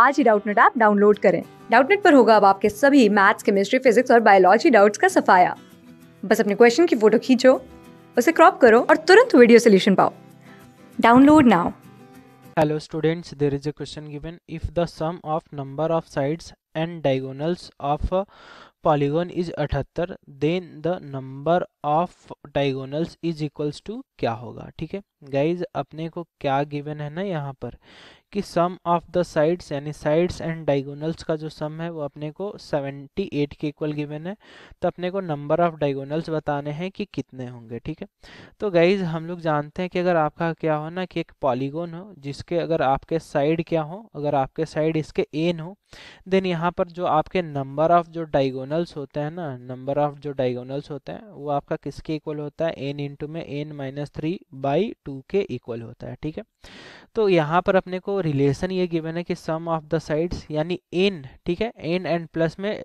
आज ही Doubtnut app download करें डाउटनेट पर होगा अब आपके सभी मैथ्स केमिस्ट्री फिजिक्स और बायोलॉजी डाउट्स का सफाया बस अपने क्वेश्चन की फोटो खींचो उसे क्रॉप करो और तुरंत वीडियो सोल्यूशन पाओ download now hello students there is a question given if the sum of number of sides and diagonals of polygon is अठहत्तर then the number of diagonals is equals to क्या होगा ठीक है guys अपने को क्या given है ना यहाँ पर कि सम ऑफ द साइड्स यानी साइड्स एंड डायगोनल्स का जो सम है वो अपने को 78 के इक्वल गिवन है तो अपने को नंबर ऑफ डायगोनल्स बताने हैं कि कितने होंगे ठीक है तो गाइज हम लोग जानते हैं कि अगर आपका क्या हो ना कि एक पॉलीगोन हो जिसके अगर आपके साइड क्या हो अगर आपके साइड इसके एन हो देन यहाँ पर जो आपके नंबर ऑफ जो डाइगोनल्स होते हैं ना नंबर ऑफ जो डाइगोनल्स होते हैं वो आपका किसके इक्वल होता है एन इंटू में n minus three by two के इक्वल होता है ठीक है तो यहाँ पर अपने को रिलेशन ये गिवन है कि सम ऑफ द साइड्स यानी इन ठीक है इन एंड प्लस में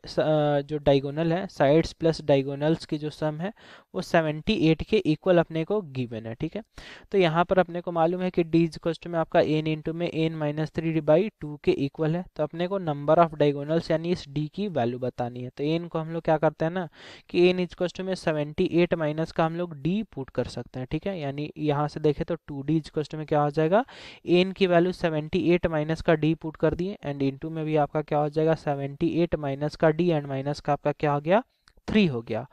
जो डाइगोनल है साइड्स प्लस डाइगोनल्स की जो सम है वो 78 के इक्वल अपने को गिवन है ठीक है तो यहाँ पर अपने को मालूम है कि डी इज में आपका एन इंटू में n minus three by two के इक्वल है तो अपने को नंबर ऑफ डाइगोनल्स यानी इस डी की वैल्यू बतानी है तो एन को हम लोग क्या करते हैं ना कि एन इज में सेवेंटी माइनस का हम लोग डी पुट कर सकते हैं ठीक है यानी यहाँ से देखें तो टू डी इज में क्या हो जाएगा एन की वैल्यू सेवन एट माइनस का डी पुट कर दिए एंड इनटू में भी आपका क्या हो जाएगा सेवेंटी एट माइनस का डी एंड माइनस का आपका क्या हो गया थ्री हो गया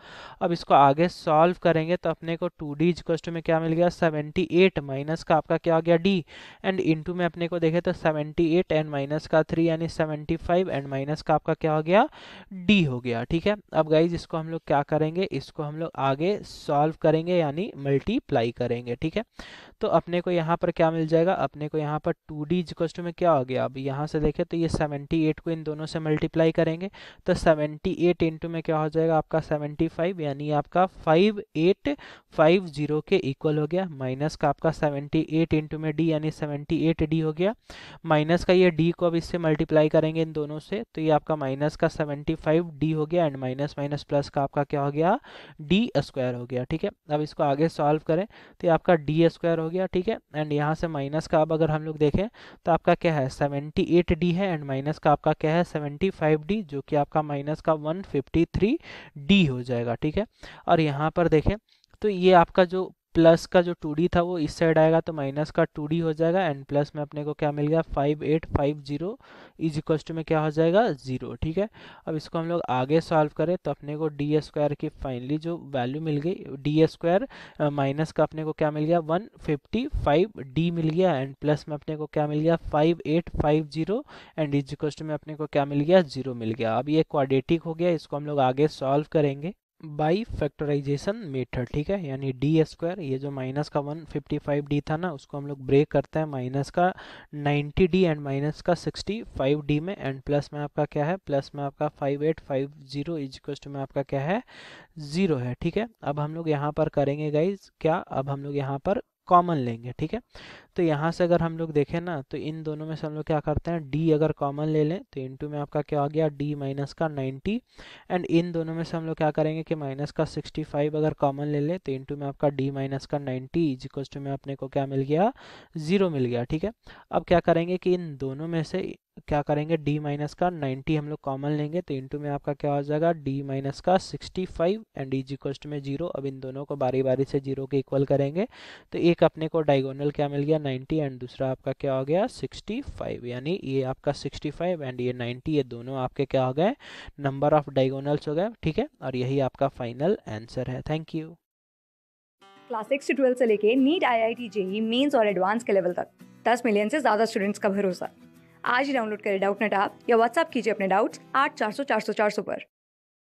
अब इसको आगे सॉल्व करेंगे तो अपने को टू डी टू में क्या मिल गया सेवेंटी एट माइनस का आपका क्या हो गया डी एंड इंटू में अपने को देखे तो सेवेंटी एट एंड माइनस का थ्री यानी सेवेंटी फाइव एंड माइनस का आपका क्या हो गया डी हो गया ठीक है अब गाइज इसको हम लोग क्या करेंगे इसको हम लोग आगे सॉल्व करेंगे यानी मल्टीप्लाई करेंगे ठीक है तो अपने को यहाँ पर क्या मिल जाएगा अपने को यहाँ पर टू डी टू में क्या हो गया अब यहाँ से देखें तो ये सेवेंटी एट को इन दोनों से मल्टीप्लाई करेंगे तो सेवेंटी एट इंटू में क्या हो जाएगा आपका 75 यानी आपका 5850 के इक्वल हो गया माइनस का आपका 78 एट इंटू में डी यानी 78 डी हो गया माइनस का ये डी को अब इससे मल्टीप्लाई करेंगे इन दोनों से तो ये आपका माइनस का 75 डी हो गया एंड माइनस माइनस प्लस का आपका क्या हो गया डी स्क्वायर हो गया ठीक है अब इसको आगे सॉल्व करें तो ये आपका डी स्क्वायर हो गया ठीक है एंड यहाँ से माइनस का अब अगर हम लोग देखें तो आपका क्या है 78 डी है एंड माइनस का आपका क्या है 75 डी जो कि आपका माइनस का 153 डी हो जाएगा ठीक है और यहाँ पर देखें तो ये आपका जो प्लस का जो टू था वो इस साइड आएगा तो माइनस का टू हो जाएगा एंड प्लस में अपने को क्या मिल गया five eight five zero is equals to में क्या हो जाएगा जीरो ठीक है अब इसको हम लोग आगे सॉल्व करें तो अपने को डी स्क्वायर की फाइनली जो वैल्यू मिल गई डी स्क्वायर माइनस का अपने को क्या मिल गया वन फिफ्टी फाइव डी मिल गया एंड प्लस में अपने को क्या मिल गया five eight five zero and is equals to में अपने को क्या मिल गया जीरो मिल गया अब ये क्वाडेटिक हो गया इसको हम लोग आगे सॉल्व करेंगे बाई फैक्टराइजेशन मेथड ठीक है यानी डी स्क्वायर ये जो माइनस का फाइव डी था ना उसको हम लोग ब्रेक करते हैं माइनस का नाइन्टी डी एंड माइनस का फाइव डी में एंड प्लस में आपका क्या है प्लस में आपका 5850 एट फाइव जीरो टू में आपका क्या है ज़ीरो है ठीक है अब हम लोग यहाँ पर करेंगे गाइज क्या अब हम लोग यहाँ पर कॉमन लेंगे ठीक है तो यहाँ से अगर हम लोग देखें ना तो इन दोनों में से हम लोग क्या करते हैं डी अगर कॉमन ले लें तो इन में आपका क्या आ गया डी माइनस का 90 एंड इन दोनों में से हम लोग क्या करेंगे कि माइनस का 65 अगर कॉमन ले लें तो इन में आपका डी माइनस का 90 इजिक्वल टू में अपने को क्या मिल गया जीरो मिल गया ठीक है अब क्या करेंगे कि इन दोनों में से क्या करेंगे d माइनस का 90 हम लोग कॉमन लेंगे तो इंटू में आपका क्या हो जाएगा d माइनस का 65 एंड इज इक्वल में जीरो अब इन दोनों को बारी बारी से जीरो के इक्वल करेंगे तो एक अपने को डायगोनल क्या मिल गया गया 90 एंड दूसरा आपका क्या हो गया 65 यानी ये आपका 65 एंड ये 90 ये दोनों आपके क्या हो गए नंबर ऑफ डायगोनल्स हो गए ठीक है और यही आपका फाइनल आंसर है थैंक यू क्लास सिक्स से ट्वेल्थ से लेके NEET I I T JEE mains और एडवांस के लेवल तक दस मिलियन से ज़्यादा स्टूडेंट्स का भरोसा आज ही डाउनलोड करें डाउट नेट आप या व्हाट्सअप कीजिए अपने डाउट्स आठ चार सौ चार सौ चार सौ पर